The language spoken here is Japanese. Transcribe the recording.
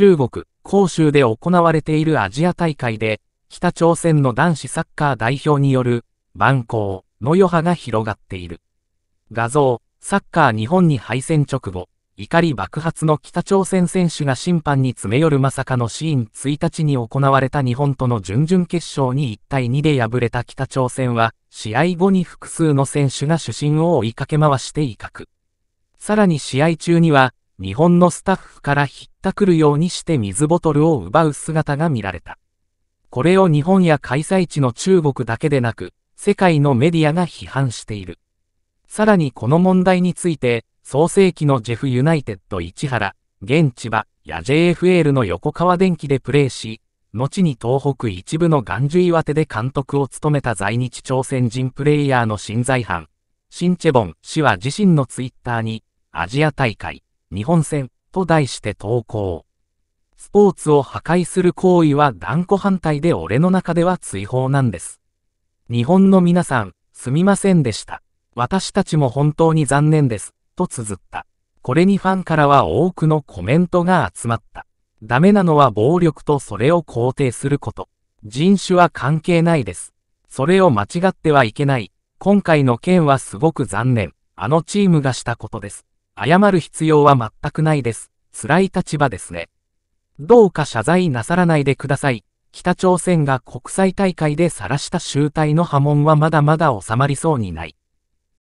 中国、広州で行われているアジア大会で、北朝鮮の男子サッカー代表による、蛮行の余波が広がっている。画像、サッカー日本に敗戦直後、怒り爆発の北朝鮮選手が審判に詰め寄るまさかのシーン1日に行われた日本との準々決勝に1対2で敗れた北朝鮮は、試合後に複数の選手が主審を追いかけ回して威嚇。さらに試合中には、日本のスタッフからひったくるようにして水ボトルを奪う姿が見られた。これを日本や開催地の中国だけでなく、世界のメディアが批判している。さらにこの問題について、創世紀のジェフユナイテッド市原、現地は、や JFL の横川電機でプレーし、後に東北一部の岩樹岩手で監督を務めた在日朝鮮人プレイヤーの新在犯、シンチェボン氏は自身のツイッターに、アジア大会、日本戦と題して投稿。スポーツを破壊する行為は断固反対で俺の中では追放なんです。日本の皆さん、すみませんでした。私たちも本当に残念です、と綴った。これにファンからは多くのコメントが集まった。ダメなのは暴力とそれを肯定すること。人種は関係ないです。それを間違ってはいけない。今回の件はすごく残念。あのチームがしたことです。謝る必要は全くないです。辛い立場ですね。どうか謝罪なさらないでください。北朝鮮が国際大会で晒した集体の波紋はまだまだ収まりそうにない。